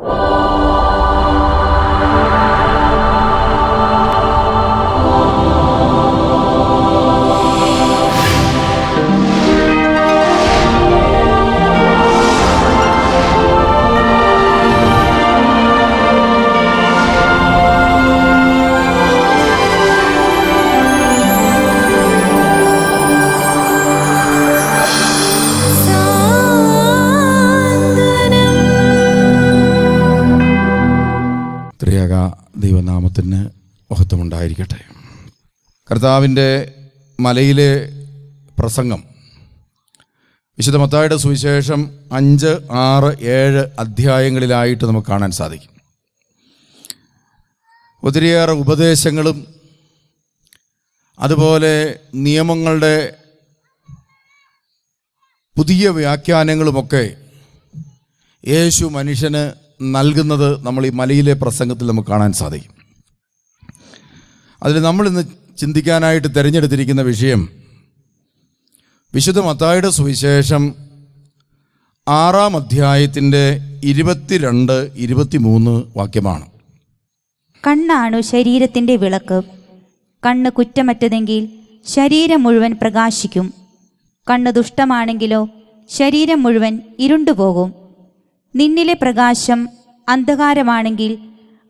Música കർത്താവിൻ്റെ മലയിലെ പ്രസംഗം വിശുദ്ധ മത്തായുടെ സുവിശേഷം അഞ്ച് ആറ് ഏഴ് അധ്യായങ്ങളിലായിട്ട് നമുക്ക് കാണാൻ സാധിക്കും ഒത്തിരിയേറെ ഉപദേശങ്ങളും അതുപോലെ നിയമങ്ങളുടെ പുതിയ വ്യാഖ്യാനങ്ങളുമൊക്കെ യേശു മനുഷ്യന് നൽകുന്നത് നമ്മൾ ഈ മലയിലെ പ്രസംഗത്തിൽ നമുക്ക് കാണാൻ സാധിക്കും അതിൽ നമ്മളിന്ന് ചിന്തിക്കാനായിട്ട് തിരഞ്ഞെടുത്തിരിക്കുന്ന വിഷയം വിശുദ്ധ മത്തായുടെ സുവിശേഷം ആറാം അധ്യായത്തിൻ്റെ ഇരുപത്തിരണ്ട് ഇരുപത്തിമൂന്ന് വാക്യമാണ് കണ്ണാണ് ശരീരത്തിൻ്റെ വിളക്ക് കണ്ണ് കുറ്റമറ്റതെങ്കിൽ ശരീരം മുഴുവൻ പ്രകാശിക്കും കണ്ണ് ദുഷ്ടമാണെങ്കിലോ ശരീരം മുഴുവൻ ഇരുണ്ടുപോകും നിന്നിലെ പ്രകാശം അന്ധകാരമാണെങ്കിൽ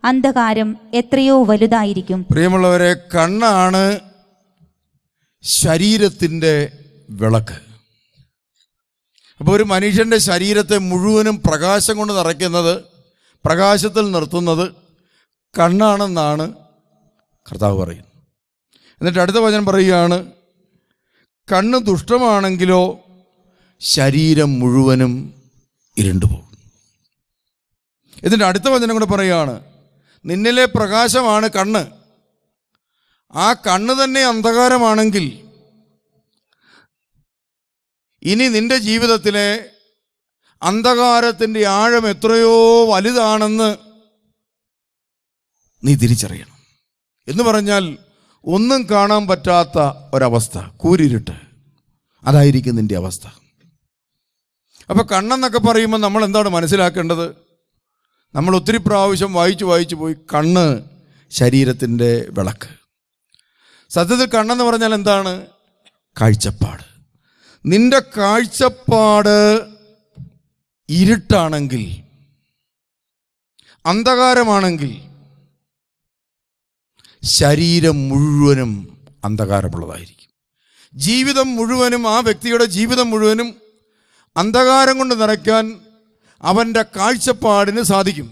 അന്ധകാരം എത്രയോ വലുതായിരിക്കും പ്രിയമുള്ളവരെ കണ്ണാണ് ശരീരത്തിൻ്റെ വിളക്ക് അപ്പോൾ ഒരു മനുഷ്യൻ്റെ ശരീരത്തെ മുഴുവനും പ്രകാശം കൊണ്ട് നിറയ്ക്കുന്നത് പ്രകാശത്തിൽ നിർത്തുന്നത് കണ്ണാണെന്നാണ് കർത്താവ് പറയുന്നത് എന്നിട്ട് അടുത്ത വചനം പറയുകയാണ് കണ്ണ് ദുഷ്ടമാണെങ്കിലോ ശരീരം മുഴുവനും ഇരുണ്ടുപോകും ഇതിൻ്റെ അടുത്ത വചനം കൂടെ പറയുകയാണ് നിന്നിലെ പ്രകാശമാണ് കണ്ണ് ആ കണ്ണ് തന്നെ അന്ധകാരമാണെങ്കിൽ ഇനി നിന്റെ ജീവിതത്തിലെ അന്ധകാരത്തിൻ്റെ ആഴം എത്രയോ വലുതാണെന്ന് നീ തിരിച്ചറിയണം എന്ന് പറഞ്ഞാൽ ഒന്നും കാണാൻ പറ്റാത്ത ഒരവസ്ഥ കൂരിരുട്ട് അതായിരിക്കും നിൻ്റെ അവസ്ഥ അപ്പോൾ കണ്ണെന്നൊക്കെ പറയുമ്പോൾ നമ്മൾ എന്താണ് മനസ്സിലാക്കേണ്ടത് നമ്മൾ ഒത്തിരി പ്രാവശ്യം വായിച്ചു വായിച്ചു പോയി കണ്ണ് ശരീരത്തിൻ്റെ വിളക്ക് സത്യത്തിൽ കണ്ണെന്ന് പറഞ്ഞാൽ എന്താണ് കാഴ്ചപ്പാട് നിന്റെ കാഴ്ചപ്പാട് ഇരുട്ടാണെങ്കിൽ അന്ധകാരമാണെങ്കിൽ ശരീരം മുഴുവനും അന്ധകാരമുള്ളതായിരിക്കും ജീവിതം മുഴുവനും ആ വ്യക്തിയുടെ ജീവിതം മുഴുവനും അന്ധകാരം കൊണ്ട് നിറയ്ക്കാൻ അവൻ്റെ കാഴ്ചപ്പാടിന് സാധിക്കും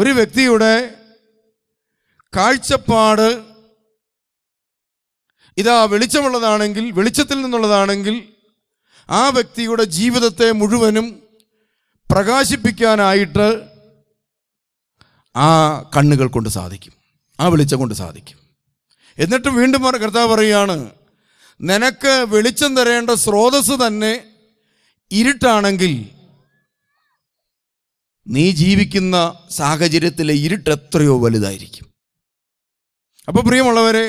ഒരു വ്യക്തിയുടെ കാഴ്ചപ്പാട് ഇതാ വെളിച്ചമുള്ളതാണെങ്കിൽ വെളിച്ചത്തിൽ നിന്നുള്ളതാണെങ്കിൽ ആ വ്യക്തിയുടെ ജീവിതത്തെ മുഴുവനും പ്രകാശിപ്പിക്കാനായിട്ട് ആ കണ്ണുകൾ കൊണ്ട് സാധിക്കും ആ വെളിച്ചം കൊണ്ട് സാധിക്കും എന്നിട്ടും വീണ്ടും കർത്താവ് പറയുകയാണ് നിനക്ക് വെളിച്ചം തരേണ്ട സ്രോതസ് തന്നെ ഇരുട്ടാണെങ്കിൽ നീ ജീവിക്കുന്ന സാഹചര്യത്തിലെ ഇരുട്ട് എത്രയോ വലുതായിരിക്കും അപ്പോൾ പ്രിയമുള്ളവരെ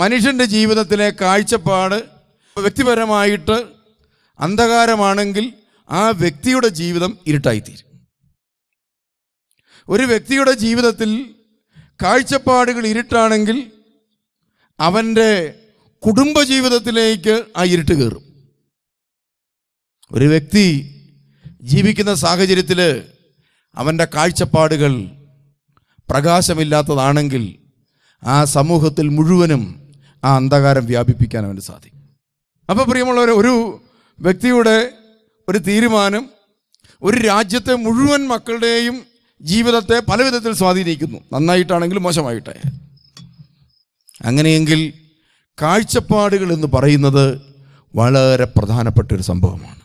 മനുഷ്യൻ്റെ ജീവിതത്തിലെ കാഴ്ചപ്പാട് വ്യക്തിപരമായിട്ട് അന്ധകാരമാണെങ്കിൽ ആ വ്യക്തിയുടെ ജീവിതം ഇരുട്ടായിത്തീരും ഒരു വ്യക്തിയുടെ ജീവിതത്തിൽ കാഴ്ചപ്പാടുകൾ ഇരുട്ടാണെങ്കിൽ അവൻ്റെ കുടുംബജീവിതത്തിലേക്ക് ആ ഇരുട്ട് കയറും ഒരു വ്യക്തി ജീവിക്കുന്ന സാഹചര്യത്തിൽ അവൻ്റെ കാഴ്ചപ്പാടുകൾ പ്രകാശമില്ലാത്തതാണെങ്കിൽ ആ സമൂഹത്തിൽ മുഴുവനും ആ അന്ധകാരം വ്യാപിപ്പിക്കാൻ അവന് സാധിക്കും അപ്പോൾ പ്രിയമുള്ളവർ ഒരു വ്യക്തിയുടെ ഒരു തീരുമാനം ഒരു രാജ്യത്തെ മുഴുവൻ മക്കളുടെയും ജീവിതത്തെ പല വിധത്തിൽ സ്വാധീനിക്കുന്നു നന്നായിട്ടാണെങ്കിലും മോശമായിട്ടായാലും അങ്ങനെയെങ്കിൽ കാഴ്ചപ്പാടുകൾ എന്ന് പറയുന്നത് വളരെ പ്രധാനപ്പെട്ട ഒരു സംഭവമാണ്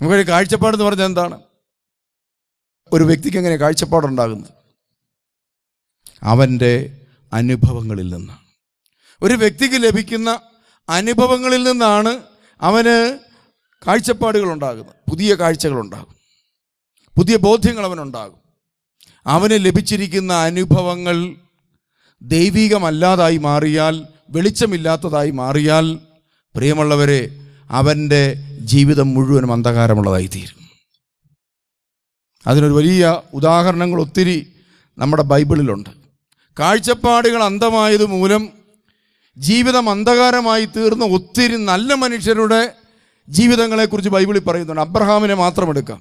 നമുക്കൊരു കാഴ്ചപ്പാടെന്ന് പറഞ്ഞാൽ എന്താണ് ഒരു വ്യക്തിക്ക് എങ്ങനെ കാഴ്ചപ്പാടുണ്ടാകുന്നത് അവൻ്റെ അനുഭവങ്ങളിൽ നിന്നാണ് ഒരു വ്യക്തിക്ക് ലഭിക്കുന്ന അനുഭവങ്ങളിൽ നിന്നാണ് അവന് കാഴ്ചപ്പാടുകൾ ഉണ്ടാകുന്നത് പുതിയ കാഴ്ചകളുണ്ടാകും പുതിയ ബോധ്യങ്ങൾ അവനുണ്ടാകും അവന് ലഭിച്ചിരിക്കുന്ന അനുഭവങ്ങൾ ദൈവികമല്ലാതായി മാറിയാൽ വെളിച്ചമില്ലാത്തതായി മാറിയാൽ പ്രിയമുള്ളവരെ അവൻ്റെ ജീവിതം മുഴുവനും അന്ധകാരമുള്ളതായി തീരും അതിനൊരു വലിയ ഉദാഹരണങ്ങൾ ഒത്തിരി നമ്മുടെ ബൈബിളിലുണ്ട് കാഴ്ചപ്പാടുകൾ അന്ധമായതുമൂലം ജീവിതം അന്ധകാരമായി തീർന്ന ഒത്തിരി നല്ല മനുഷ്യരുടെ ജീവിതങ്ങളെക്കുറിച്ച് ബൈബിളിൽ പറയുന്നുണ്ട് അബ്രഹാമിനെ മാത്രം എടുക്കാം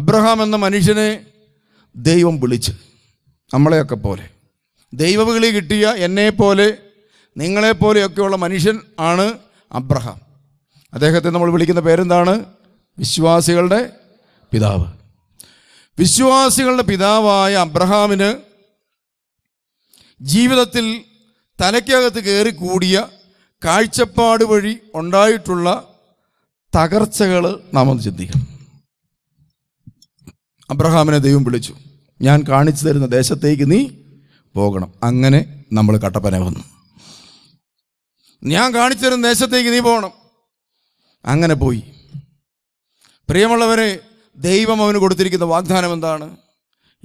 അബ്രഹാം എന്ന മനുഷ്യനെ ദൈവം വിളിച്ച് നമ്മളെയൊക്കെ പോലെ ദൈവവിളി കിട്ടിയ എന്നെപ്പോലെ നിങ്ങളെപ്പോലെയൊക്കെയുള്ള മനുഷ്യൻ ആണ് അബ്രഹാം അദ്ദേഹത്തെ നമ്മൾ വിളിക്കുന്ന പേരെന്താണ് വിശ്വാസികളുടെ പിതാവ് വിശ്വാസികളുടെ പിതാവായ അബ്രഹാമിന് ജീവിതത്തിൽ തലയ്ക്കകത്ത് കൂടിയ കാഴ്ചപ്പാട് വഴി ഉണ്ടായിട്ടുള്ള തകർച്ചകൾ നാം ഒന്ന് ചിന്തിക്കണം അബ്രഹാമിനെ ദൈവം വിളിച്ചു ഞാൻ കാണിച്ചു തരുന്ന ദേശത്തേക്ക് നീ പോകണം അങ്ങനെ നമ്മൾ കട്ടപ്പന വന്നു ഞാൻ കാണിച്ചു തരുന്ന ദേശത്തേക്ക് നീ പോകണം അങ്ങനെ പോയി പ്രിയമുള്ളവരെ ദൈവം അവന് കൊടുത്തിരിക്കുന്ന വാഗ്ദാനം എന്താണ്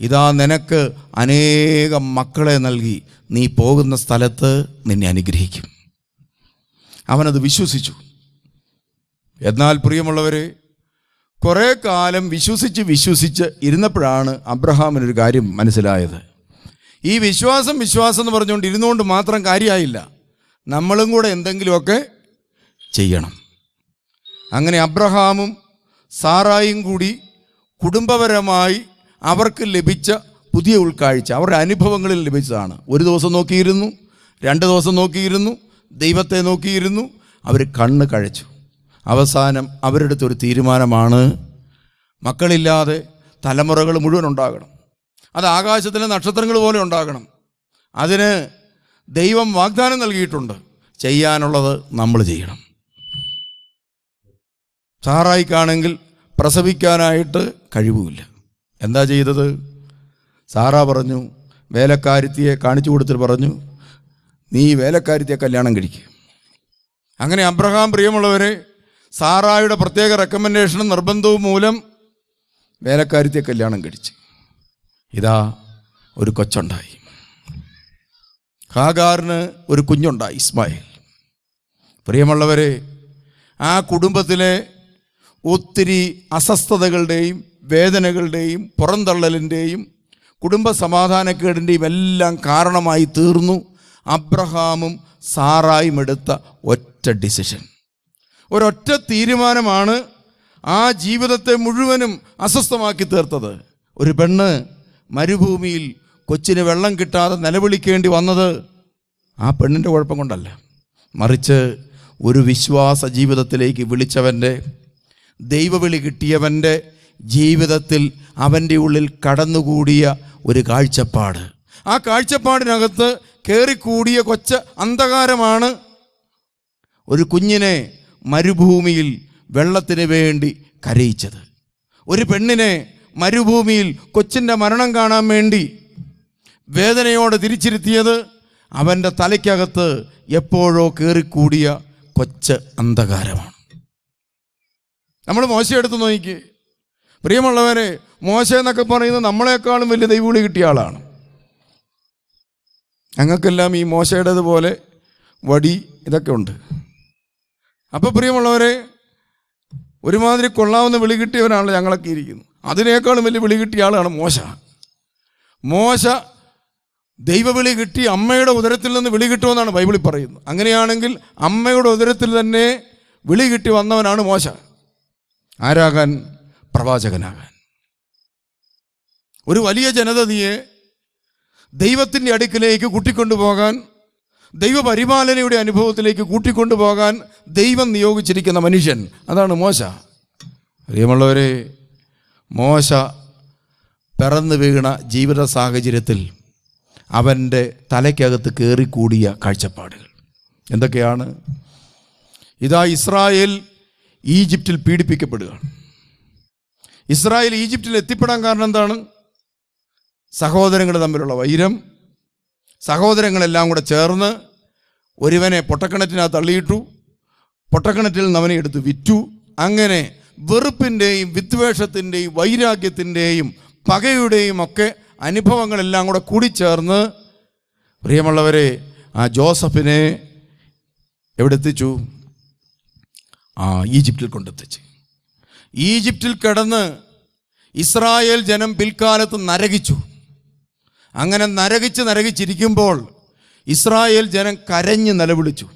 ഇതാ നിനക്ക് അനേകം മക്കളെ നൽകി നീ പോകുന്ന സ്ഥലത്ത് നിന്നെ അനുഗ്രഹിക്കും അവനത് വിശ്വസിച്ചു എന്നാൽ പ്രിയമുള്ളവരെ കുറേ കാലം വിശ്വസിച്ച് വിശ്വസിച്ച് ഇരുന്നപ്പോഴാണ് അബ്രഹാമിനൊരു കാര്യം മനസ്സിലായത് ഈ വിശ്വാസം വിശ്വാസം എന്ന് പറഞ്ഞുകൊണ്ട് ഇരുന്നുകൊണ്ട് മാത്രം കാര്യമായില്ല നമ്മളും കൂടെ എന്തെങ്കിലുമൊക്കെ ചെയ്യണം അങ്ങനെ അബ്രഹാമും സാറായും കൂടി കുടുംബപരമായി അവർക്ക് ലഭിച്ച പുതിയ ഉൾക്കാഴ്ച അവരുടെ അനുഭവങ്ങളിൽ ലഭിച്ചതാണ് ഒരു ദിവസം നോക്കിയിരുന്നു രണ്ട് ദിവസം നോക്കിയിരുന്നു ദൈവത്തെ നോക്കിയിരുന്നു അവർ കണ്ണ് കഴിച്ചു അവസാനം അവരെടുത്ത ഒരു തീരുമാനമാണ് മക്കളില്ലാതെ തലമുറകൾ മുഴുവൻ ഉണ്ടാകണം അത് ആകാശത്തിലെ നക്ഷത്രങ്ങൾ പോലെ ഉണ്ടാകണം അതിന് ദൈവം വാഗ്ദാനം നൽകിയിട്ടുണ്ട് ചെയ്യാനുള്ളത് നമ്മൾ ചെയ്യണം സാറായിക്കാണെങ്കിൽ പ്രസവിക്കാനായിട്ട് കഴിവുമില്ല എന്താ ചെയ്തത് സാറ പറഞ്ഞു വേലക്കാരിത്തിയെ കാണിച്ചു കൊടുത്തിട്ട് പറഞ്ഞു നീ വേലക്കാരിത്തിയെ കല്യാണം കഴിക്കുക അങ്ങനെ അബ്രഹാം പ്രിയമുള്ളവരെ സാറായുടെ പ്രത്യേക റെക്കമെൻഡേഷനും നിർബന്ധവും മൂലം വേലക്കാരിത്തിയെ കല്യാണം കഴിച്ച് ഇതാ ഒരു കൊച്ചുണ്ടായി ഹാഗാറിന് ഒരു കുഞ്ഞുണ്ടായി ഇസ്മായിൽ പ്രിയമുള്ളവരെ ആ കുടുംബത്തിലെ ഒത്തിരി അസ്വസ്ഥതകളുടെയും വേദനകളുടെയും പുറന്തള്ളലിൻ്റെയും കുടുംബ എല്ലാം കാരണമായി തീർന്നു അബ്രഹാമും സാറായും എടുത്ത ഒറ്റ ഡിസിഷൻ ഒരൊറ്റ തീരുമാനമാണ് ആ ജീവിതത്തെ മുഴുവനും അസ്വസ്ഥമാക്കി തീർത്തത് ഒരു പെണ്ണ് മരുഭൂമിയിൽ കൊച്ചിന് വെള്ളം കിട്ടാതെ നിലവിളിക്കേണ്ടി വന്നത് ആ പെണ്ണിൻ്റെ കുഴപ്പം കൊണ്ടല്ല മറിച്ച് ഒരു വിശ്വാസ ജീവിതത്തിലേക്ക് വിളിച്ചവൻ്റെ ദൈവവിളി കിട്ടിയവൻ്റെ ജീവിതത്തിൽ അവൻ്റെ ഉള്ളിൽ കടന്നുകൂടിയ ഒരു കാഴ്ചപ്പാട് ആ കാഴ്ചപ്പാടിനകത്ത് കയറിക്കൂടിയ കൊച്ച അന്ധകാരമാണ് ഒരു കുഞ്ഞിനെ മരുഭൂമിയിൽ വെള്ളത്തിന് വേണ്ടി കരയിച്ചത് ഒരു പെണ്ണിനെ മരുഭൂമിയിൽ കൊച്ചിൻ്റെ മരണം കാണാൻ വേണ്ടി വേദനയോടെ തിരിച്ചിരുത്തിയത് അവൻ്റെ തലയ്ക്കകത്ത് എപ്പോഴോ കയറിക്കൂടിയ കൊച്ച അന്ധകാരമാണ് നമ്മൾ മോശയെടുത്ത് നോക്കി പ്രിയമുള്ളവരെ മോശ എന്നൊക്കെ പറയുന്നത് നമ്മളെക്കാളും വലിയ ദൈവവിളി കിട്ടിയ ആളാണ് ഞങ്ങൾക്കെല്ലാം ഈ മോശയുടേതുപോലെ വടി ഇതൊക്കെ ഉണ്ട് അപ്പോൾ പ്രിയമുള്ളവരെ ഒരുമാതിരി കൊള്ളാവുന്ന വിളി കിട്ടിയവനാണല്ലോ ഞങ്ങളൊക്കെ ഇരിക്കുന്നു അതിനേക്കാളും വലിയ വിളി കിട്ടിയ ആളാണ് മോശ മോശ ദൈവവിളി കിട്ടി അമ്മയുടെ ഉദരത്തിൽ നിന്ന് വിളി കിട്ടുമെന്നാണ് ബൈബിളിൽ പറയുന്നത് അങ്ങനെയാണെങ്കിൽ അമ്മയുടെ ഉദരത്തിൽ തന്നെ വിളി കിട്ടി വന്നവനാണ് മോശ ആരാകാൻ പ്രവാചകനാകാൻ ഒരു വലിയ ജനതയെ ദൈവത്തിൻ്റെ അടുക്കിലേക്ക് കൂട്ടിക്കൊണ്ടുപോകാൻ ദൈവപരിപാലനയുടെ അനുഭവത്തിലേക്ക് കൂട്ടിക്കൊണ്ടുപോകാൻ ദൈവം നിയോഗിച്ചിരിക്കുന്ന മനുഷ്യൻ അതാണ് മോശ അറിയമുള്ളവരെ മോശ പിറന്നു വീണ ജീവിത സാഹചര്യത്തിൽ അവൻ്റെ തലയ്ക്കകത്ത് കയറിക്കൂടിയ കാഴ്ചപ്പാടുകൾ എന്തൊക്കെയാണ് ഇതാ ഇസ്രായേൽ ഈജിപ്തിൽ പീഡിപ്പിക്കപ്പെടുകയാണ് ഇസ്രായേൽ ഈജിപ്തിൽ എത്തിപ്പെടാൻ കാരണം എന്താണ് സഹോദരങ്ങൾ തമ്മിലുള്ള വൈരം സഹോദരങ്ങളെല്ലാം കൂടെ ചേർന്ന് ഒരുവനെ പൊട്ടക്കിണറ്റിനകത്ത് തള്ളിയിട്ടു പൊട്ടക്കിണറ്റിൽ നിന്ന് അവനെ എടുത്ത് വിറ്റു അങ്ങനെ വെറുപ്പിൻ്റെയും വിദ്വേഷത്തിൻ്റെയും വൈരാഗ്യത്തിൻ്റെയും പകയുടെയും ഒക്കെ അനുഭവങ്ങളെല്ലാം കൂടെ ചേർന്ന് പ്രിയമുള്ളവരെ ആ ജോസഫിനെ എവിടെ എത്തിച്ചു ആ ഈജിപ്തിൽ കൊണ്ടെത്തിച്ച് ഈജിപ്തിൽ കിടന്ന് ഇസ്രായേൽ ജനം പിൽക്കാലത്ത് നരകിച്ചു അങ്ങനെ നരകിച്ച് നരകിച്ചിരിക്കുമ്പോൾ ഇസ്രായേൽ ജനം കരഞ്ഞ് നിലവിളിച്ചു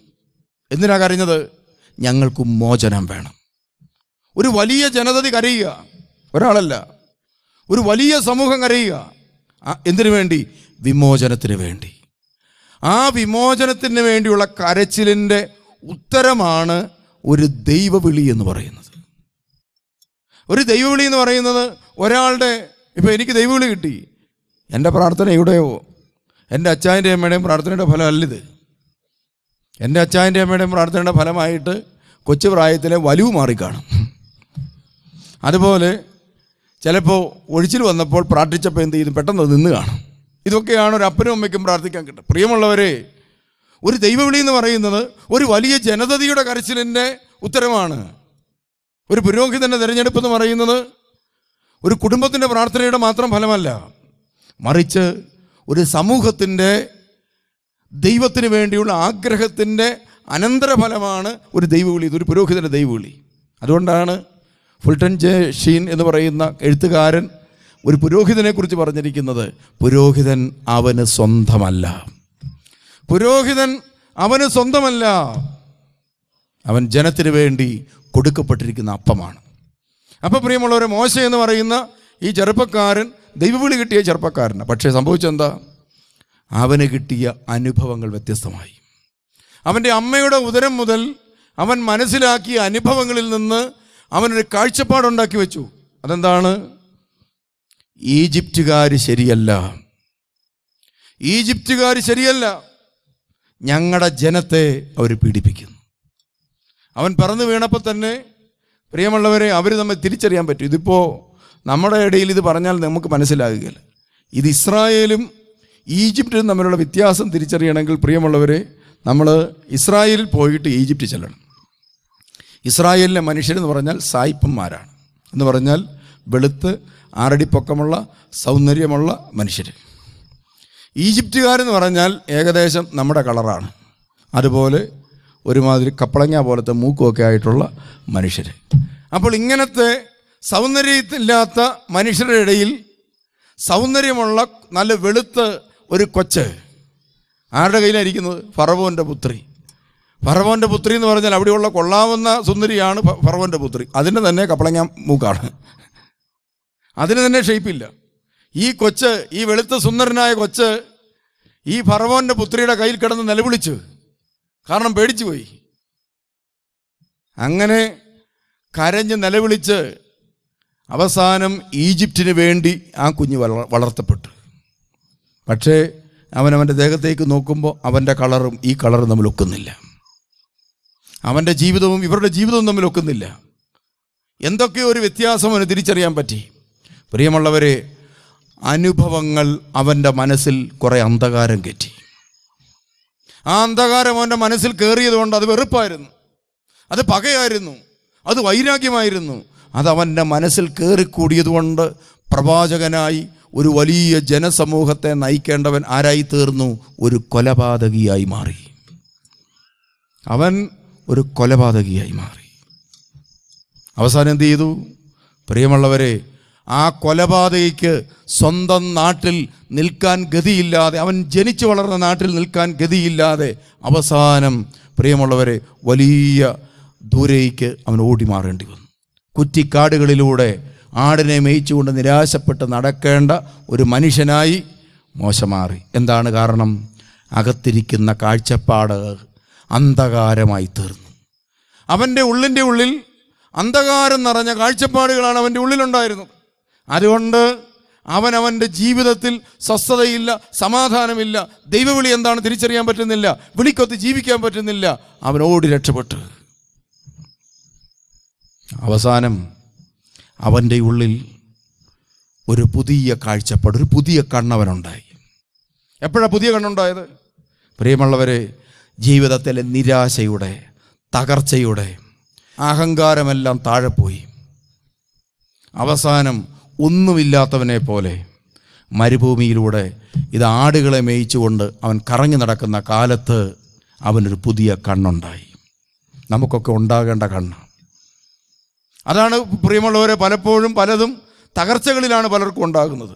എന്തിനാ കരഞ്ഞത് ഞങ്ങൾക്ക് മോചനം വേണം ഒരു വലിയ ജനതതി കരയുക ഒരാളല്ല ഒരു വലിയ സമൂഹം കരയുക എന്തിനു വേണ്ടി വിമോചനത്തിന് വേണ്ടി ആ വിമോചനത്തിന് വേണ്ടിയുള്ള കരച്ചിലിൻ്റെ ഉത്തരമാണ് ഒരു ദൈവവിളി എന്ന് പറയുന്നത് ഒരു ദൈവവിളി എന്ന് പറയുന്നത് ഒരാളുടെ ഇപ്പോൾ എനിക്ക് ദൈവവിളി കിട്ടി എൻ്റെ പ്രാർത്ഥന എവിടെയോ എൻ്റെ അച്ചായൻ്റെ അമ്മയുടെയും പ്രാർത്ഥനയുടെ ഇത് എൻ്റെ അച്ചായൻ്റെ അമ്മയുടെയും പ്രാർത്ഥനയുടെ ഫലമായിട്ട് കൊച്ചു പ്രായത്തിലെ വലുവ് മാറിക്കാണും അതുപോലെ ചിലപ്പോൾ ഒഴിച്ചിൽ വന്നപ്പോൾ പ്രാർത്ഥിച്ചപ്പോൾ എന്ത് ചെയ്തു പെട്ടെന്ന് നിന്ന് കാണും ഇതൊക്കെയാണ് ഒരു അപ്പനും അമ്മയ്ക്കും പ്രാർത്ഥിക്കാൻ കിട്ടുക പ്രിയമുള്ളവരെ ഒരു ദൈവവിളി എന്ന് പറയുന്നത് ഒരു വലിയ ജനതയുടെ കരച്ചിലിൻ്റെ ഉത്തരമാണ് ഒരു പുരോഹിതൻ്റെ തിരഞ്ഞെടുപ്പ് എന്ന് പറയുന്നത് ഒരു കുടുംബത്തിൻ്റെ പ്രാർത്ഥനയുടെ മാത്രം ഫലമല്ല മറിച്ച് ഒരു സമൂഹത്തിൻ്റെ ദൈവത്തിന് വേണ്ടിയുള്ള ആഗ്രഹത്തിൻ്റെ അനന്തരഫലമാണ് ഒരു ദൈവവിളി ഇതൊരു പുരോഹിതൻ്റെ ദൈവവിളി അതുകൊണ്ടാണ് ഫുൾട്ടൻ ജെ ഷീൻ എന്ന് പറയുന്ന എഴുത്തുകാരൻ ഒരു പുരോഹിതനെക്കുറിച്ച് പറഞ്ഞിരിക്കുന്നത് പുരോഹിതൻ അവന് സ്വന്തമല്ല പുരോഹിതൻ അവന് സ്വന്തമല്ല അവൻ ജനത്തിന് വേണ്ടി കൊടുക്കപ്പെട്ടിരിക്കുന്ന അപ്പമാണ് അപ്പോൾ പ്രിയമുള്ളവരെ മോശ എന്ന് പറയുന്ന ഈ ചെറുപ്പക്കാരൻ ദൈവവിളി കിട്ടിയ ചെറുപ്പക്കാരനാണ് പക്ഷേ സംഭവിച്ചെന്താ അവന് കിട്ടിയ അനുഭവങ്ങൾ വ്യത്യസ്തമായി അവൻ്റെ അമ്മയുടെ ഉദരം മുതൽ അവൻ മനസ്സിലാക്കിയ അനുഭവങ്ങളിൽ നിന്ന് അവനൊരു കാഴ്ചപ്പാടുണ്ടാക്കി വെച്ചു അതെന്താണ് ഈജിപ്റ്റുകാർ ശരിയല്ല ഈജിപ്റ്റുകാർ ശരിയല്ല ഞങ്ങളുടെ ജനത്തെ അവർ പീഡിപ്പിക്കുന്നു അവൻ പറന്ന് വീണപ്പോൾ തന്നെ പ്രിയമുള്ളവരെ അവർ നമ്മെ തിരിച്ചറിയാൻ പറ്റും ഇതിപ്പോൾ നമ്മുടെ ഇടയിൽ ഇത് പറഞ്ഞാൽ നമുക്ക് മനസ്സിലാകുകയില്ല ഇത് ഇസ്രായേലും ഈജിപ്റ്റും തമ്മിലുള്ള വ്യത്യാസം തിരിച്ചറിയണമെങ്കിൽ പ്രിയമുള്ളവരെ നമ്മൾ ഇസ്രായേലിൽ പോയിട്ട് ഈജിപ്റ്റ് ചെല്ലണം ഇസ്രായേലിലെ മനുഷ്യരെന്ന് പറഞ്ഞാൽ സായിപ്പന്മാരാണ് എന്ന് പറഞ്ഞാൽ വെളുത്ത് ആറടി സൗന്ദര്യമുള്ള മനുഷ്യർ ഈജിപ്തുകാരെന്ന് പറഞ്ഞാൽ ഏകദേശം നമ്മുടെ കളറാണ് അതുപോലെ ഒരുമാതിരി കപ്പളങ്ങ പോലത്തെ മൂക്കുമൊക്കെ ആയിട്ടുള്ള മനുഷ്യർ അപ്പോൾ ഇങ്ങനത്തെ സൗന്ദര്യത്തില്ലാത്ത മനുഷ്യരുടെ ഇടയിൽ സൗന്ദര്യമുള്ള നല്ല വെളുത്ത ഒരു കൊച്ച് ആരുടെ കയ്യിലായിരിക്കുന്നത് ഫറവോൻ്റെ പുത്രി ഫറവോൻ്റെ പുത്രി എന്ന് പറഞ്ഞാൽ അവിടെയുള്ള കൊള്ളാവുന്ന സുന്ദരിയാണ് ഫറവോൻ്റെ പുത്രി അതിന് തന്നെ കപ്പളങ്ങ മൂക്കാണ് അതിന് തന്നെ ഷെയ്പ്പില്ല ഈ കൊച്ച് ഈ വെളുത്ത സുന്ദരനായ കൊച്ച് ഈ ഫറവോന്റെ പുത്രിയുടെ കയ്യിൽ കിടന്ന് നിലവിളിച്ചു കാരണം പേടിച്ചു പോയി അങ്ങനെ കരഞ്ഞ് നിലവിളിച്ച് അവസാനം ഈജിപ്തിന് വേണ്ടി ആ കുഞ്ഞ് വളർത്തപ്പെട്ടു പക്ഷേ അവൻ അവൻ്റെ ദേഹത്തേക്ക് നോക്കുമ്പോൾ അവൻ്റെ കളറും ഈ കളറും തമ്മിൽ ഒക്കുന്നില്ല അവൻ്റെ ജീവിതവും ഇവരുടെ ജീവിതവും തമ്മിൽ ഒക്കുന്നില്ല എന്തൊക്കെയോ ഒരു വ്യത്യാസം അവന് തിരിച്ചറിയാൻ പറ്റി പ്രിയമുള്ളവരെ അനുഭവങ്ങൾ അവൻ്റെ മനസ്സിൽ കുറേ അന്ധകാരം കയറ്റി ആ അന്ധകാരം അവൻ്റെ മനസ്സിൽ കയറിയതുകൊണ്ട് അത് വെറുപ്പായിരുന്നു അത് പകയായിരുന്നു അത് വൈരാഗ്യമായിരുന്നു അത് മനസ്സിൽ കയറിക്കൂടിയതുകൊണ്ട് പ്രവാചകനായി ഒരു വലിയ ജനസമൂഹത്തെ നയിക്കേണ്ടവൻ ആരായി തീർന്നു ഒരു കൊലപാതകിയായി മാറി അവൻ ഒരു കൊലപാതകിയായി മാറി അവസാനം എന്ത് ചെയ്തു പ്രിയമുള്ളവരെ ആ കൊലപാതകയ്ക്ക് സ്വന്തം നാട്ടിൽ നിൽക്കാൻ ഗതിയില്ലാതെ അവൻ ജനിച്ചു വളർന്ന നാട്ടിൽ നിൽക്കാൻ ഗതിയില്ലാതെ അവസാനം പ്രിയമുള്ളവരെ വലിയ ദൂരേക്ക് അവൻ ഓടി മാറേണ്ടി വന്നു കുറ്റിക്കാടുകളിലൂടെ ആടിനെ മേയിച്ചുകൊണ്ട് നിരാശപ്പെട്ട് നടക്കേണ്ട ഒരു മനുഷ്യനായി മോശമാറി എന്താണ് കാരണം അകത്തിരിക്കുന്ന കാഴ്ചപ്പാട് അന്ധകാരമായി തീർന്നു അവൻ്റെ ഉള്ളിൻ്റെ ഉള്ളിൽ അന്ധകാരം നിറഞ്ഞ കാഴ്ചപ്പാടുകളാണ് അവൻ്റെ ഉള്ളിലുണ്ടായിരുന്നത് അതുകൊണ്ട് അവനവൻ്റെ ജീവിതത്തിൽ സ്വസ്ഥതയില്ല സമാധാനമില്ല ദൈവവിളി എന്താണ് തിരിച്ചറിയാൻ പറ്റുന്നില്ല വിളിക്കൊത്ത് ജീവിക്കാൻ പറ്റുന്നില്ല അവൻ ഓടി രക്ഷപ്പെട്ട് അവസാനം അവൻ്റെ ഉള്ളിൽ ഒരു പുതിയ കാഴ്ചപ്പാട് ഒരു പുതിയ കണ്ണവനുണ്ടായി എപ്പോഴാണ് പുതിയ കണ്ണുണ്ടായത് പ്രിയമുള്ളവരെ ജീവിതത്തിലെ നിരാശയുടെ തകർച്ചയുടെ അഹങ്കാരമെല്ലാം താഴെ പോയി അവസാനം ഒന്നുമില്ലാത്തവനെ പോലെ മരുഭൂമിയിലൂടെ ഇത് ആടുകളെ മേയിച്ചുകൊണ്ട് അവൻ കറങ്ങി നടക്കുന്ന കാലത്ത് അവനൊരു പുതിയ കണ്ണുണ്ടായി നമുക്കൊക്കെ ഉണ്ടാകേണ്ട കണ്ണ് അതാണ് പ്രിയമുള്ളവരെ പലപ്പോഴും പലതും തകർച്ചകളിലാണ് പലർക്കും ഉണ്ടാകുന്നത്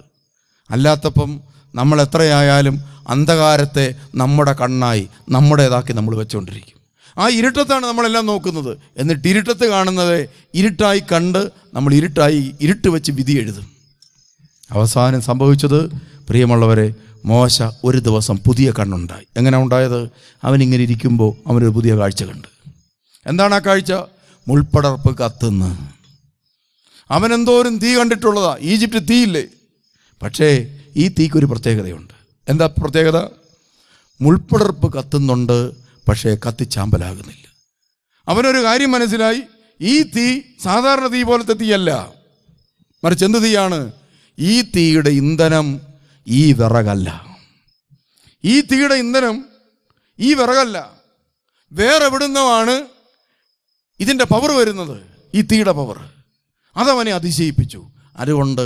അല്ലാത്തപ്പം നമ്മൾ എത്രയായാലും അന്ധകാരത്തെ നമ്മുടെ കണ്ണായി നമ്മുടേതാക്കി നമ്മൾ വെച്ചുകൊണ്ടിരിക്കും ആ ഇരുട്ടത്താണ് നമ്മളെല്ലാം നോക്കുന്നത് എന്നിട്ട് ഇരുട്ടത്ത് കാണുന്നത് ഇരുട്ടായി കണ്ട് നമ്മൾ ഇരുട്ടായി ഇരുട്ട് വെച്ച് വിധി എഴുതും അവസാനം സംഭവിച്ചത് പ്രിയമുള്ളവരെ മോശ ഒരു ദിവസം പുതിയ കണ്ണുണ്ടായി എങ്ങനെ ഉണ്ടായത് അവനിങ്ങനെ ഇരിക്കുമ്പോൾ അവനൊരു പുതിയ കാഴ്ച കണ്ട് എന്താണ് ആ കാഴ്ച മുൾപ്പടർപ്പ് കത്തുന്നു അവനെന്തോരും തീ കണ്ടിട്ടുള്ളതാ ഈജിപ്റ്റ് തീയില്ലേ പക്ഷേ ഈ തീക്കൊരു പ്രത്യേകതയുണ്ട് എന്താ പ്രത്യേകത മുൾപ്പടർപ്പ് കത്തുന്നുണ്ട് പക്ഷേ കത്തിച്ചാമ്പലാകുന്നില്ല അവനൊരു കാര്യം മനസ്സിലായി ഈ തീ സാധാരണ തീ പോലത്തെ തീയല്ല മറിച്ച് എന്ത് തീയാണ് ഈ തീയുടെ ഇന്ധനം ഈ വിറകല്ല ഈ തീയുടെ ഇന്ധനം ഈ വിറകല്ല വേറെവിടുന്നുമാണ് ഇതിൻ്റെ പവർ വരുന്നത് ഈ തീയുടെ പവർ അതവനെ അതിശയിപ്പിച്ചു അതുകൊണ്ട്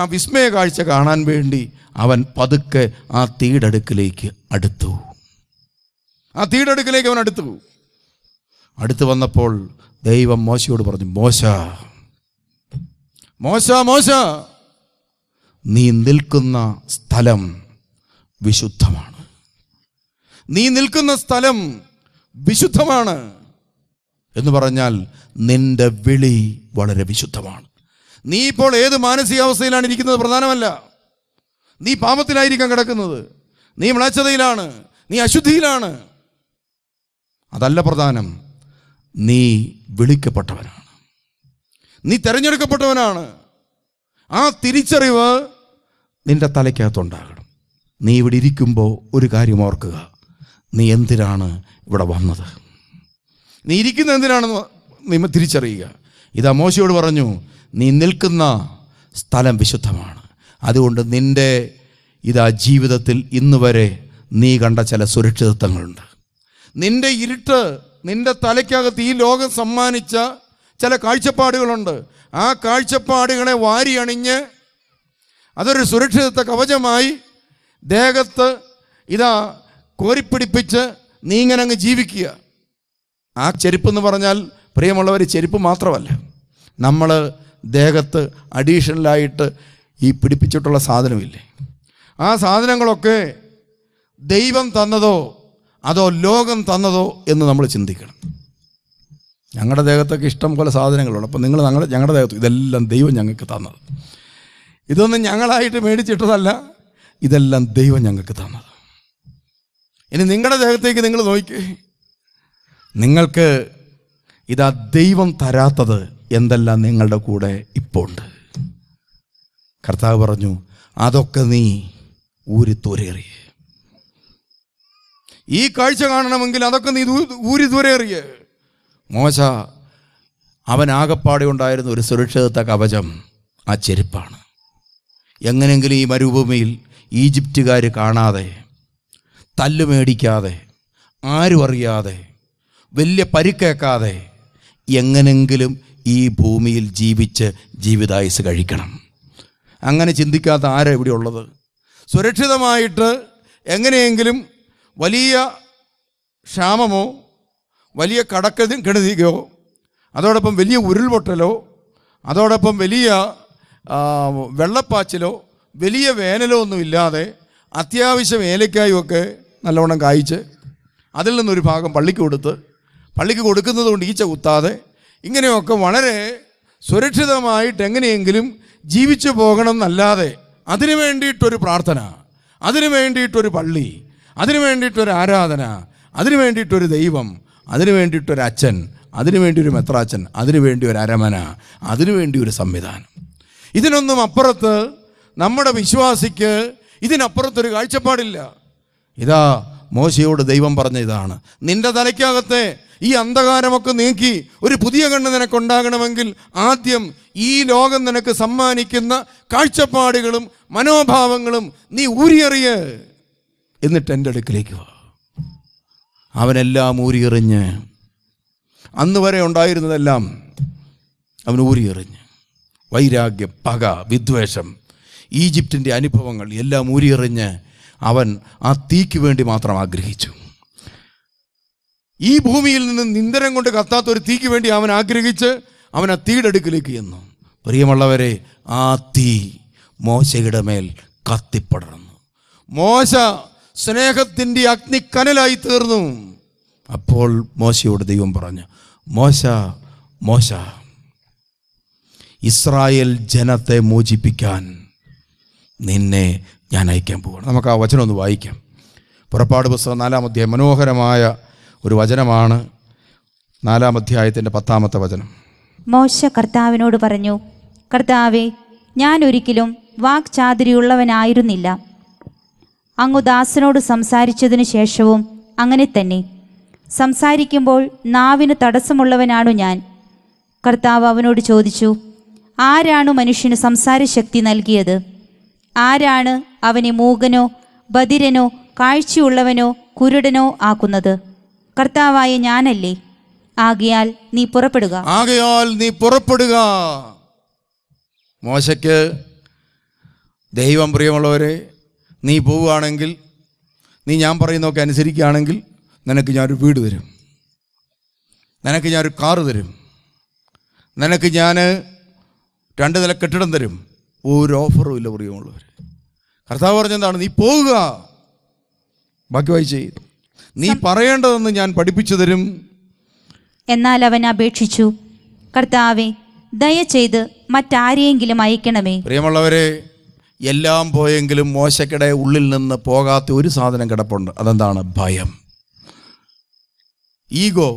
ആ വിസ്മയ കാഴ്ച കാണാൻ വേണ്ടി അവൻ പതുക്കെ ആ തീയുടെ അടുക്കിലേക്ക് അടുത്തു ആ തീടടുക്കിലേക്ക് അവൻ അടുത്തു പോകും അടുത്തു വന്നപ്പോൾ ദൈവം മോശയോട് പറഞ്ഞു മോശ മോശ മോശ നീ നിൽക്കുന്ന സ്ഥലം വിശുദ്ധമാണ് നീ നിൽക്കുന്ന സ്ഥലം വിശുദ്ധമാണ് എന്ന് പറഞ്ഞാൽ നിന്റെ വിളി വളരെ വിശുദ്ധമാണ് നീ ഇപ്പോൾ ഏത് മാനസികാവസ്ഥയിലാണ് ഇരിക്കുന്നത് പ്രധാനമല്ല നീ പാപത്തിലായിരിക്കാം കിടക്കുന്നത് നീ മ്ലാച്ചതയിലാണ് നീ അശുദ്ധിയിലാണ് അതല്ല പ്രധാനം നീ വിളിക്കപ്പെട്ടവനാണ് നീ തിരഞ്ഞെടുക്കപ്പെട്ടവനാണ് ആ തിരിച്ചറിവ് നിന്റെ തലയ്ക്കകത്തുണ്ടാകണം നീ ഇവിടെ ഇരിക്കുമ്പോൾ ഒരു കാര്യം ഓർക്കുക നീ എന്തിനാണ് ഇവിടെ വന്നത് നീ ഇരിക്കുന്ന എന്തിനാണെന്ന് നീ തിരിച്ചറിയുക ഇതാ മോശയോട് പറഞ്ഞു നീ നിൽക്കുന്ന സ്ഥലം വിശുദ്ധമാണ് അതുകൊണ്ട് നിൻ്റെ ഇതാ ജീവിതത്തിൽ ഇന്നുവരെ നീ കണ്ട ചില സുരക്ഷിതത്വങ്ങളുണ്ട് നിന്റെ ഇരുട്ട് നിന്റെ തലയ്ക്കകത്ത് ഈ ലോകം സമ്മാനിച്ച ചില കാഴ്ചപ്പാടുകളുണ്ട് ആ കാഴ്ചപ്പാടുകളെ വാരി അണിഞ്ഞ് അതൊരു സുരക്ഷിതത്വ കവചമായി ദേഹത്ത് ഇതാ കോരിപ്പിടിപ്പിച്ച് നീ ഇങ്ങനെ അങ്ങ് ജീവിക്കുക ആ ചെരുപ്പ് എന്ന് പറഞ്ഞാൽ പ്രിയമുള്ളവർ ചെരുപ്പ് മാത്രമല്ല നമ്മൾ ദേഹത്ത് അഡീഷണലായിട്ട് ഈ പിടിപ്പിച്ചിട്ടുള്ള സാധനമില്ലേ ആ സാധനങ്ങളൊക്കെ ദൈവം തന്നതോ അതോ ലോകം തന്നതോ എന്ന് നമ്മൾ ചിന്തിക്കണം ഞങ്ങളുടെ ദേഹത്തൊക്കെ ഇഷ്ടം പോലെ സാധനങ്ങളുണ്ട് അപ്പോൾ നിങ്ങൾ ഞങ്ങളുടെ ഞങ്ങളുടെ ദേഹത്ത് ഇതെല്ലാം ദൈവം ഞങ്ങൾക്ക് തന്നത് ഇതൊന്നും ഞങ്ങളായിട്ട് മേടിച്ചിട്ടതല്ല ഇതെല്ലാം ദൈവം ഞങ്ങൾക്ക് തന്നത് ഇനി നിങ്ങളുടെ ദേഹത്തേക്ക് നിങ്ങൾ നോക്കി നിങ്ങൾക്ക് ഇതാ ദൈവം തരാത്തത് എന്തെല്ലാം നിങ്ങളുടെ കൂടെ ഇപ്പോൾ ഉണ്ട് കർത്താവ് പറഞ്ഞു അതൊക്കെ നീ ഊരി തോരേറിയേ ഈ കാഴ്ച കാണണമെങ്കിൽ അതൊക്കെ നീ ഊരി ദൂരെ മോശ അവൻ അവനാകപ്പാടെ ഉണ്ടായിരുന്ന ഒരു സുരക്ഷിത കവചം ആ ചെരുപ്പാണ് എങ്ങനെങ്കിലും ഈ മരുഭൂമിയിൽ ഈജിപ്റ്റുകാർ കാണാതെ മേടിക്കാതെ ആരും അറിയാതെ വലിയ പരിക്കേക്കാതെ എങ്ങനെങ്കിലും ഈ ഭൂമിയിൽ ജീവിച്ച് ജീവിതായുസ് കഴിക്കണം അങ്ങനെ ചിന്തിക്കാത്ത ആരാണ് ഇവിടെ ഉള്ളത് സുരക്ഷിതമായിട്ട് എങ്ങനെയെങ്കിലും വലിയ ക്ഷാമമോ വലിയ കടക്ക ഗണിതികയോ അതോടൊപ്പം വലിയ ഉരുൾപൊട്ടലോ അതോടൊപ്പം വലിയ വെള്ളപ്പാച്ചിലോ വലിയ വേനലോ ഒന്നും ഇല്ലാതെ അത്യാവശ്യ ഏലക്കായുമൊക്കെ നല്ലവണ്ണം കായ്ച്ച് അതിൽ നിന്നൊരു ഭാഗം പള്ളിക്ക് കൊടുത്ത് പള്ളിക്ക് കൊടുക്കുന്നത് കൊണ്ട് ഈച്ച കുത്താതെ ഇങ്ങനെയൊക്കെ വളരെ സുരക്ഷിതമായിട്ട് എങ്ങനെയെങ്കിലും ജീവിച്ചു പോകണം എന്നല്ലാതെ അതിനു വേണ്ടിയിട്ടൊരു പ്രാർത്ഥന അതിനു വേണ്ടിയിട്ടൊരു പള്ളി അതിനു വേണ്ടിയിട്ടൊരു ആരാധന അതിനു വേണ്ടിയിട്ടൊരു ദൈവം അതിനു വേണ്ടിയിട്ടൊരു അച്ഛൻ അതിനു വേണ്ടി ഒരു മെത്രാച്ചൻ അതിനു വേണ്ടി ഒരു അരമന അതിനു വേണ്ടി ഒരു സംവിധാനം ഇതിനൊന്നും അപ്പുറത്ത് നമ്മുടെ വിശ്വാസിക്ക് ഇതിനപ്പുറത്തൊരു കാഴ്ചപ്പാടില്ല ഇതാ മോശയോട് ദൈവം പറഞ്ഞ ഇതാണ് നിന്റെ തലയ്ക്കകത്തെ ഈ അന്ധകാരമൊക്കെ നീക്കി ഒരു പുതിയ കണ്ണ് നിനക്കുണ്ടാകണമെങ്കിൽ ആദ്യം ഈ ലോകം നിനക്ക് സമ്മാനിക്കുന്ന കാഴ്ചപ്പാടുകളും മനോഭാവങ്ങളും നീ ഊരിയറിയേ എന്നിട്ട് എൻ്റെ അടുക്കിലേക്ക് വാ അവനെല്ലാം ഊരിയെറിഞ്ഞ് അന്ന് വരെ ഉണ്ടായിരുന്നതെല്ലാം അവൻ ഊരിയെറിഞ്ഞ് വൈരാഗ്യ പക വിദ്വേഷം ഈജിപ്തിൻ്റെ അനുഭവങ്ങൾ എല്ലാം ഊരിയെറിഞ്ഞ് അവൻ ആ തീക്ക് വേണ്ടി മാത്രം ആഗ്രഹിച്ചു ഈ ഭൂമിയിൽ നിന്ന് നിന്ദനം കൊണ്ട് കത്താത്ത ഒരു തീക്ക് വേണ്ടി അവൻ ആഗ്രഹിച്ച് അവൻ ആ തീയുടെ അടുക്കിലേക്ക് പ്രിയമുള്ളവരെ ആ തീ മോശയുടെ മേൽ കത്തിപ്പടർന്നു മോശ സ്നേഹത്തിൻ്റെ അഗ്നിക്കനലായി തീർന്നു അപ്പോൾ മോശയോട് ദൈവം പറഞ്ഞു മോശ മോശ ഇസ്രായേൽ ജനത്തെ മോചിപ്പിക്കാൻ നിന്നെ ഞാൻ അയക്കാൻ പോകണം നമുക്ക് ആ വചനം ഒന്ന് വായിക്കാം പുറപ്പാട് പുസ്തകം നാലാം അധ്യായം മനോഹരമായ ഒരു വചനമാണ് നാലാം അധ്യായത്തിൻ്റെ പത്താമത്തെ വചനം മോശ കർത്താവിനോട് പറഞ്ഞു കർത്താവെ ഞാൻ ഒരിക്കലും വാക്ചാതിരിയുള്ളവനായിരുന്നില്ല അങ്ങ് ദാസനോട് സംസാരിച്ചതിനു ശേഷവും അങ്ങനെ തന്നെ സംസാരിക്കുമ്പോൾ നാവിന് തടസ്സമുള്ളവനാണു ഞാൻ കർത്താവ് അവനോട് ചോദിച്ചു ആരാണ് മനുഷ്യന് സംസാരശക്തി നൽകിയത് ആരാണ് അവനെ മൂകനോ ബധിരനോ കാഴ്ചയുള്ളവനോ കുരുടനോ ആക്കുന്നത് കർത്താവായ ഞാനല്ലേ ആകയാൽ നീ പുറപ്പെടുക ആകയാൽ നീ പുറപ്പെടുക മോശയ്ക്ക് ദൈവം പ്രിയമുള്ളവരെ നീ പോവുകയാണെങ്കിൽ നീ ഞാൻ പറയുന്നതൊക്കെ അനുസരിക്കുകയാണെങ്കിൽ നിനക്ക് ഞാനൊരു വീട് തരും നിനക്ക് ഞാനൊരു കാറ് തരും നിനക്ക് ഞാൻ രണ്ട് നില കെട്ടിടം തരും ഒരു ഓഫറും ഇല്ല പ്രിയമുള്ളവർ കർത്താവ് പറഞ്ഞെന്താണ് നീ പോവുക ബാക്കി വായിച്ച് നീ പറയേണ്ടതെന്ന് ഞാൻ പഠിപ്പിച്ചു തരും എന്നാൽ അവൻ അപേക്ഷിച്ചു കർത്താവെ ചെയ്ത് മറ്റാരെയെങ്കിലും അയക്കണമേ പ്രിയമുള്ളവരെ എല്ലാം പോയെങ്കിലും മോശക്കിടെ ഉള്ളിൽ നിന്ന് പോകാത്ത ഒരു സാധനം കിടപ്പുണ്ട് അതെന്താണ് ഭയം ഈഗോ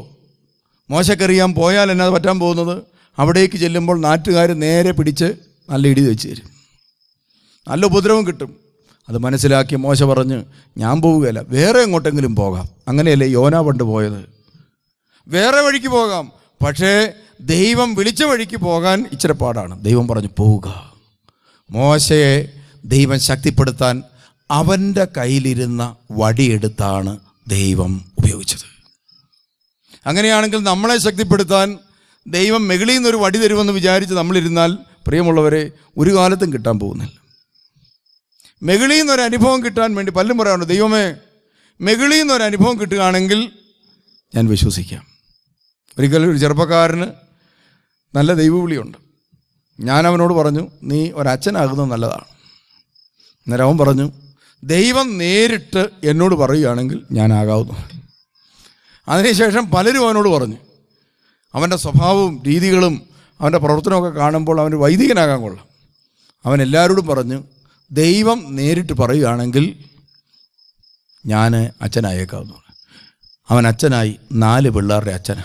മോശക്കറിയാൻ പോയാൽ എന്നാ പറ്റാൻ പോകുന്നത് അവിടേക്ക് ചെല്ലുമ്പോൾ നാട്ടുകാർ നേരെ പിടിച്ച് നല്ല ഇടി വെച്ച് തരും നല്ല ഉപദ്രവം കിട്ടും അത് മനസ്സിലാക്കി മോശ പറഞ്ഞ് ഞാൻ പോവുകയല്ല വേറെ എങ്ങോട്ടെങ്കിലും പോകാം അങ്ങനെയല്ലേ യോന പണ്ട് പോയത് വേറെ വഴിക്ക് പോകാം പക്ഷേ ദൈവം വിളിച്ച വഴിക്ക് പോകാൻ ഇച്ചിരി പാടാണ് ദൈവം പറഞ്ഞു പോവുക മോശയെ ദൈവം ശക്തിപ്പെടുത്താൻ അവൻ്റെ കയ്യിലിരുന്ന വടിയെടുത്താണ് ദൈവം ഉപയോഗിച്ചത് അങ്ങനെയാണെങ്കിൽ നമ്മളെ ശക്തിപ്പെടുത്താൻ ദൈവം മെകളിൽ നിന്നൊരു വടി തരുമെന്ന് വിചാരിച്ച് നമ്മളിരുന്നാൽ പ്രിയമുള്ളവരെ ഒരു കാലത്തും കിട്ടാൻ പോകുന്നില്ല മെകളിൽ നിന്നൊരു അനുഭവം കിട്ടാൻ വേണ്ടി പലരും പറയാറുണ്ട് ദൈവമേ മെകളിൽ നിന്നൊരു അനുഭവം കിട്ടുകയാണെങ്കിൽ ഞാൻ വിശ്വസിക്കാം ഒരിക്കലും ഒരു ചെറുപ്പക്കാരന് നല്ല ദൈവവിളിയുണ്ട് ഞാൻ അവനോട് പറഞ്ഞു നീ ഒരച്ഛനാകുന്നത് നല്ലതാണ് അന്നേരം അവൻ പറഞ്ഞു ദൈവം നേരിട്ട് എന്നോട് പറയുകയാണെങ്കിൽ ഞാനാകാവുന്നു അതിനുശേഷം പലരും അവനോട് പറഞ്ഞു അവൻ്റെ സ്വഭാവവും രീതികളും അവൻ്റെ പ്രവർത്തനമൊക്കെ കാണുമ്പോൾ അവൻ വൈദികനാകാൻ കൊള്ളാം അവൻ എല്ലാവരോടും പറഞ്ഞു ദൈവം നേരിട്ട് പറയുകയാണെങ്കിൽ ഞാൻ അച്ഛനായേക്കാവുന്നു അവൻ അച്ഛനായി നാല് പിള്ളേരുടെ അച്ഛൻ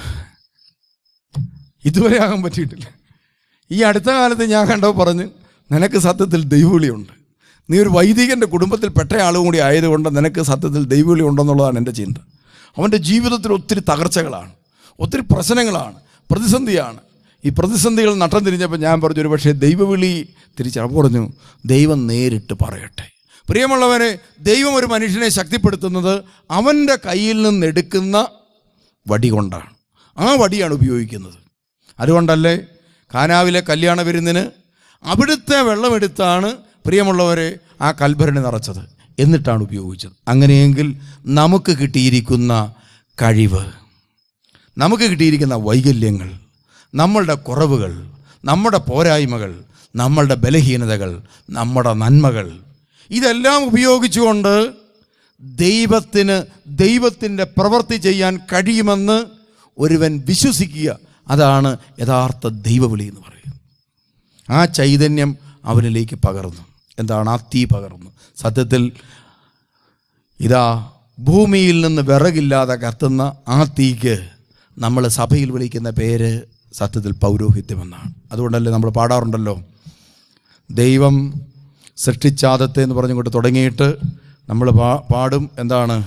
ഇതുവരെ ആകാൻ പറ്റിയിട്ടില്ല ഈ അടുത്ത കാലത്ത് ഞാൻ കണ്ടോ പറഞ്ഞ് നിനക്ക് സത്യത്തിൽ ദൈവവിളിയുണ്ട് നീ ഒരു വൈദികൻ്റെ കുടുംബത്തിൽപ്പെട്ട ആളും കൂടി ആയതുകൊണ്ട് നിനക്ക് സത്യത്തിൽ ദൈവവിളി ഉണ്ടെന്നുള്ളതാണ് എൻ്റെ ചിന്ത അവൻ്റെ ജീവിതത്തിൽ ഒത്തിരി തകർച്ചകളാണ് ഒത്തിരി പ്രശ്നങ്ങളാണ് പ്രതിസന്ധിയാണ് ഈ പ്രതിസന്ധികൾ നട്ടം തിരിഞ്ഞപ്പോൾ ഞാൻ പറഞ്ഞു ഒരു പക്ഷേ ദൈവവിളി തിരിച്ചപ്പോൾ പറഞ്ഞു ദൈവം നേരിട്ട് പറയട്ടെ പ്രിയമുള്ളവരെ ദൈവം ഒരു മനുഷ്യനെ ശക്തിപ്പെടുത്തുന്നത് അവൻ്റെ കയ്യിൽ നിന്നെടുക്കുന്ന വടി കൊണ്ടാണ് ആ വടിയാണ് ഉപയോഗിക്കുന്നത് അതുകൊണ്ടല്ലേ കാനാവിലെ കല്യാണ വിരുന്നിന് അവിടുത്തെ വെള്ളമെടുത്താണ് പ്രിയമുള്ളവരെ ആ കൽഭരണി നിറച്ചത് എന്നിട്ടാണ് ഉപയോഗിച്ചത് അങ്ങനെയെങ്കിൽ നമുക്ക് കിട്ടിയിരിക്കുന്ന കഴിവ് നമുക്ക് കിട്ടിയിരിക്കുന്ന വൈകല്യങ്ങൾ നമ്മളുടെ കുറവുകൾ നമ്മുടെ പോരായ്മകൾ നമ്മളുടെ ബലഹീനതകൾ നമ്മുടെ നന്മകൾ ഇതെല്ലാം ഉപയോഗിച്ചുകൊണ്ട് ദൈവത്തിന് ദൈവത്തിൻ്റെ പ്രവൃത്തി ചെയ്യാൻ കഴിയുമെന്ന് ഒരുവൻ വിശ്വസിക്കുക അതാണ് യഥാർത്ഥ ദൈവവിളി എന്ന് പറയുന്നത് ആ ചൈതന്യം അവനിലേക്ക് പകർന്നു എന്താണ് ആ തീ പകർന്നു സത്യത്തിൽ ഇതാ ഭൂമിയിൽ നിന്ന് വിറകില്ലാതെ കത്തുന്ന ആ തീക്ക് നമ്മൾ സഭയിൽ വിളിക്കുന്ന പേര് സത്യത്തിൽ പൗരോഹിത്യമെന്നാണ് അതുകൊണ്ടല്ലേ നമ്മൾ പാടാറുണ്ടല്ലോ ദൈവം സൃഷ്ടിച്ചാദത്തെ എന്ന് പറഞ്ഞുകൊണ്ട് തുടങ്ങിയിട്ട് നമ്മൾ പാടും എന്താണ്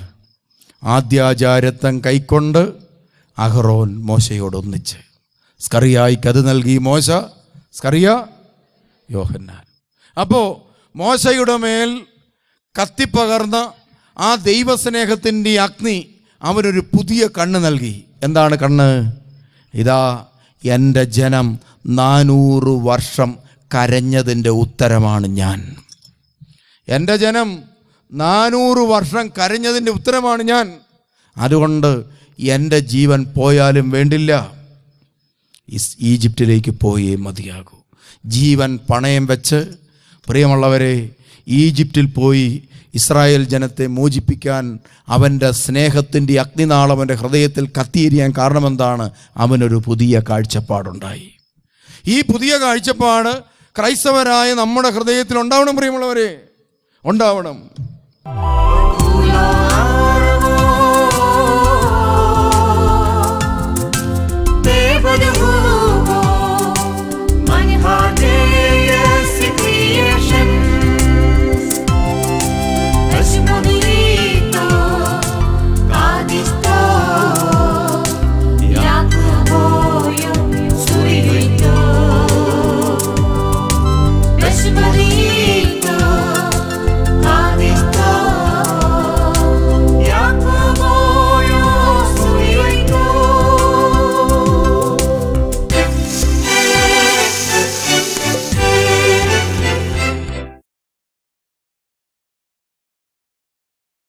ആദ്യാചാരത്വം കൈക്കൊണ്ട് അഹ്റോൻ മോശയോടൊന്നിച്ച് സ്കറിയായിക്ക് അത് നൽകി മോശ സ്കറിയ യോഹന്നാൻ അപ്പോൾ മോശയുടെ മേൽ കത്തിപ്പകർന്ന ആ ദൈവസ്നേഹത്തിൻ്റെ അഗ്നി അവനൊരു പുതിയ കണ്ണ് നൽകി എന്താണ് കണ്ണ് ഇതാ എൻ്റെ ജനം നാനൂറ് വർഷം കരഞ്ഞതിൻ്റെ ഉത്തരമാണ് ഞാൻ എൻ്റെ ജനം നാനൂറ് വർഷം കരഞ്ഞതിൻ്റെ ഉത്തരമാണ് ഞാൻ അതുകൊണ്ട് എൻ്റെ ജീവൻ പോയാലും വേണ്ടില്ല ഈജിപ്തിലേക്ക് പോയേ മതിയാകൂ ജീവൻ പണയം വെച്ച് പ്രിയമുള്ളവരെ ഈജിപ്തിൽ പോയി ഇസ്രായേൽ ജനത്തെ മോചിപ്പിക്കാൻ അവൻ്റെ സ്നേഹത്തിൻ്റെ അഗ്നിനാൾ അവൻ്റെ ഹൃദയത്തിൽ കത്തിയെരിയാൻ കാരണമെന്താണ് അവനൊരു പുതിയ കാഴ്ചപ്പാടുണ്ടായി ഈ പുതിയ കാഴ്ചപ്പാട് ക്രൈസ്തവരായ നമ്മുടെ ഹൃദയത്തിൽ ഉണ്ടാവണം പ്രിയമുള്ളവരെ ഉണ്ടാവണം